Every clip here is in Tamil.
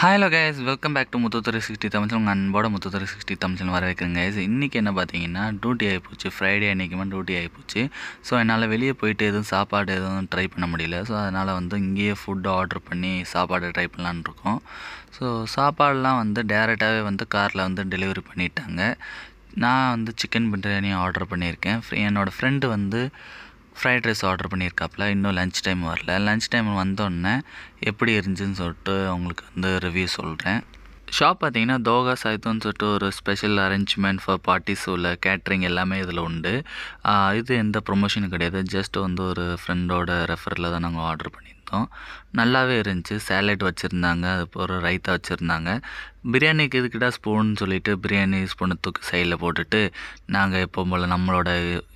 hello guys welcome back to Muthu sixty Tamil உங்கள் அன்போட முத்து சிக்ஸ்டி தமிழ் வர வைக்கிறேன் கேஸ் இன்றைக்கி என்ன பார்த்தீங்கன்னா டியூட்டி ஆகிப்போச்சு ஃப்ரைடே அன்றைக்குமே டியூட்டி ஆகிப்போச்சு ஸோ என்னால் வெளியே போயிட்டு எதுவும் சாப்பாடு எதுவும் ட்ரை பண்ண முடியல ஸோ அதனால் வந்து இங்கேயே ஃபுட்டு ஆர்டர் பண்ணி சாப்பாடு ட்ரை பண்ணலான்னு இருக்கோம் ஸோ சாப்பாடெலாம் வந்து டேரெக்டாகவே வந்து காரில் வந்து டெலிவரி பண்ணிட்டாங்க நான் வந்து சிக்கன் பிரியாணி ஆர்டர் பண்ணியிருக்கேன் என்னோடய ஃப்ரெண்டு வந்து ஃப்ரைட் ரைஸ் ஆர்டர் பண்ணியிருக்காப்புல இன்னும் லன்ச் டைம் வரல லன்ச் டைம் வந்தோடனே எப்படி இருந்துச்சுன்னு சொல்லிட்டு அவங்களுக்கு வந்து ரிவ்யூ சொல்கிறேன் ஷாப் பார்த்தீங்கன்னா தோகா சாய்த்தோன்னு சொல்லிட்டு ஒரு ஸ்பெஷல் அரேஞ்ச்மெண்ட் ஃபார் பார்ட்டிஸ் உள்ள கேட்ரிங் எல்லாமே இதில் உண்டு இது எந்த ப்ரொமோஷனும் கிடையாது ஜஸ்ட் வந்து ஒரு ஃப்ரெண்டோட ரெஃபரில் தான் நாங்கள் ஆர்டர் பண்ணியிருந்தோம் சாப்பிட்டோம் நல்லாவே இருந்துச்சு சேலட் வச்சுருந்தாங்க அதுக்கப்புறம் ரைத்தா வச்சுருந்தாங்க பிரியாணிக்கு எதுக்கிட்ட ஸ்பூன் சொல்லிவிட்டு பிரியாணி ஸ்பூனை தூக்கி சைடில் போட்டுட்டு நாங்கள் எப்போ போல் நம்மளோட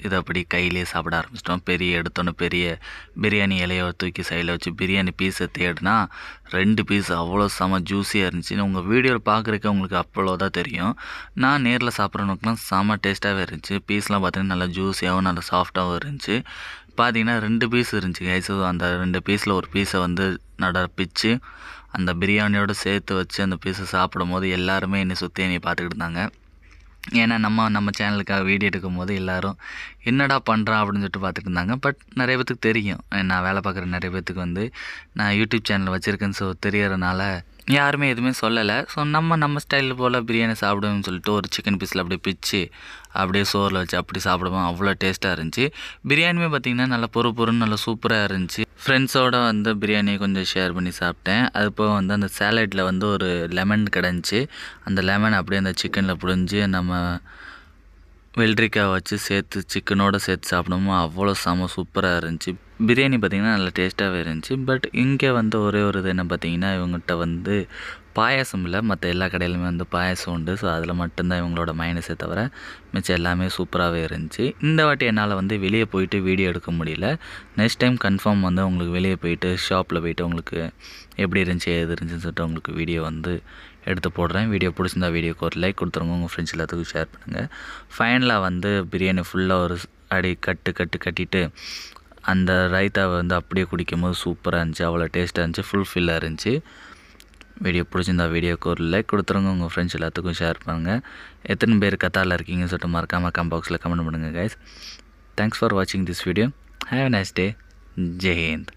இதை அப்படி கையிலே சாப்பிட ஆரம்பிச்சிட்டோம் பெரிய எடுத்தோன்னு பெரிய பிரியாணி இலையை தூக்கி சைடில் வச்சு பிரியாணி பீஸை தேடினா ரெண்டு பீஸ் அவ்வளோ செம ஜூஸியாக இருந்துச்சு உங்கள் வீடியோவில் பார்க்குறக்கு உங்களுக்கு அவ்வளோதான் தெரியும் நான் நேரில் சாப்பிட்றவங்களுக்குலாம் செம டேஸ்ட்டாகவே இருந்துச்சு பீஸ்லாம் பார்த்தீங்கன்னா நல்லா ஜூஸியாகவும் நல்லா சாஃப்டாகவும் இருந்துச்சு பார்த்தீங்கன்னா ரெண்டு பீஸ் இருந்துச்சு கைஸ் அந்த ரெண்டு பீஸில் ஒரு பீஸை வந்து நடப்பிச்சு அந்த பிரியாணியோடு சேர்த்து வச்சு அந்த பீஸை சாப்பிடும் போது எல்லாருமே என்னை சுற்றி என்னை பார்த்துக்கிட்டு இருந்தாங்க ஏன்னா நம்ம நம்ம சேனலுக்காக வீடியோ எடுக்கும் போது எல்லோரும் என்னடா பண்ணுறான் அப்படின்னு சொல்லிட்டு பார்த்துட்டு இருந்தாங்க பட் நிறைய பேத்துக்கு தெரியும் நான் வேலை பார்க்குற நிறைய பேத்துக்கு வந்து நான் யூடியூப் சேனல் வச்சுருக்கேன்னு ஸோ தெரியறதுனால யாருமே எதுவுமே சொல்லலை ஸோ நம்ம நம்ம ஸ்டைலில் போல் பிரியாணி சாப்பிடுவோம்னு சொல்லிட்டு ஒரு சிக்கன் பீஸில் அப்படியே பிச்சு அப்படியே சோறில் வச்சு அப்படி சாப்பிடுவோம் அவ்வளோ டேஸ்ட்டாக இருந்துச்சு பிரியாணியுமே பார்த்திங்கன்னா நல்லா பொறு பொறுன்னு நல்லா சூப்பராக இருந்துச்சு ஃப்ரெண்ட்ஸோடு வந்து பிரியாணி கொஞ்சம் ஷேர் பண்ணி சாப்பிட்டேன் அது வந்து அந்த சேலட்டில் வந்து ஒரு லெமன் கிடஞ்சி அந்த லெமன் அப்படியே அந்த சிக்கனில் புழிஞ்சு நம்ம வெள்ளரிக்காய் வச்சு சேர்த்து சிக்கனோட சேர்த்து சாப்பிடும்போது அவ்வளோ செம சூப்பராக இருந்துச்சு பிரியாணி பார்த்திங்கன்னா நல்லா டேஸ்ட்டாகவே இருந்துச்சு பட் இங்கே வந்து ஒரே ஒரு இது என்ன பார்த்தீங்கன்னா இவங்ககிட்ட வந்து பாயாசம் இல்லை மற்ற எல்லா கடையிலுமே வந்து பாயாசம் உண்டு ஸோ அதில் மட்டும்தான் இவங்களோட மைனஸே தவிர மிச்சம் எல்லாமே சூப்பராகவே இருந்துச்சு இந்த வாட்டி என்னால் வந்து வெளியே போயிட்டு வீடியோ எடுக்க முடியல நெக்ஸ்ட் டைம் கன்ஃபார்ம் வந்து உங்களுக்கு வெளியே போயிட்டு ஷாப்பில் போயிட்டு உங்களுக்கு எப்படி இருந்துச்சு எது இருந்துச்சுன்னு சொல்லிட்டு உங்களுக்கு வீடியோ வந்து எடுத்து போடுறேன் வீடியோ பிடிச்சிருந்தா வீடியோக்கு ஒரு லைக் கொடுத்துருங்க உங்கள் ஃப்ரெண்ட்ஸ் எல்லாத்துக்கும் ஷேர் பண்ணுங்கள் ஃபைனலாக வந்து பிரியாணி ஃபுல்லாக ஒரு அடி கட்டு கட்டு கட்டிட்டு அந்த ரைத்தாவை வந்து அப்படியே குடிக்கும்போது சூப்பராக இருந்துச்சு அவ்வளோ டேஸ்ட்டாக இருந்துச்சு ஃபுல்ஃபில்லாக இருந்துச்சு வீடியோ பிடிச்சிருந்தா வீடியோக்கு ஒரு லைக் கொடுத்துருங்க உங்கள் ஃப்ரெண்ட்ஸ் எல்லாத்துக்கும் ஷேர் பண்ணுங்கள் எத்தனை பேர் கத்தாரில் இருக்கீங்கன்னு சொல்லிட்டு மறக்காமல் கம் பாக்ஸில் கமெண்ட் பண்ணுங்கள் கைஸ் தேங்க்ஸ் ஃபார் வாட்சிங் this video have nice day Jai Hind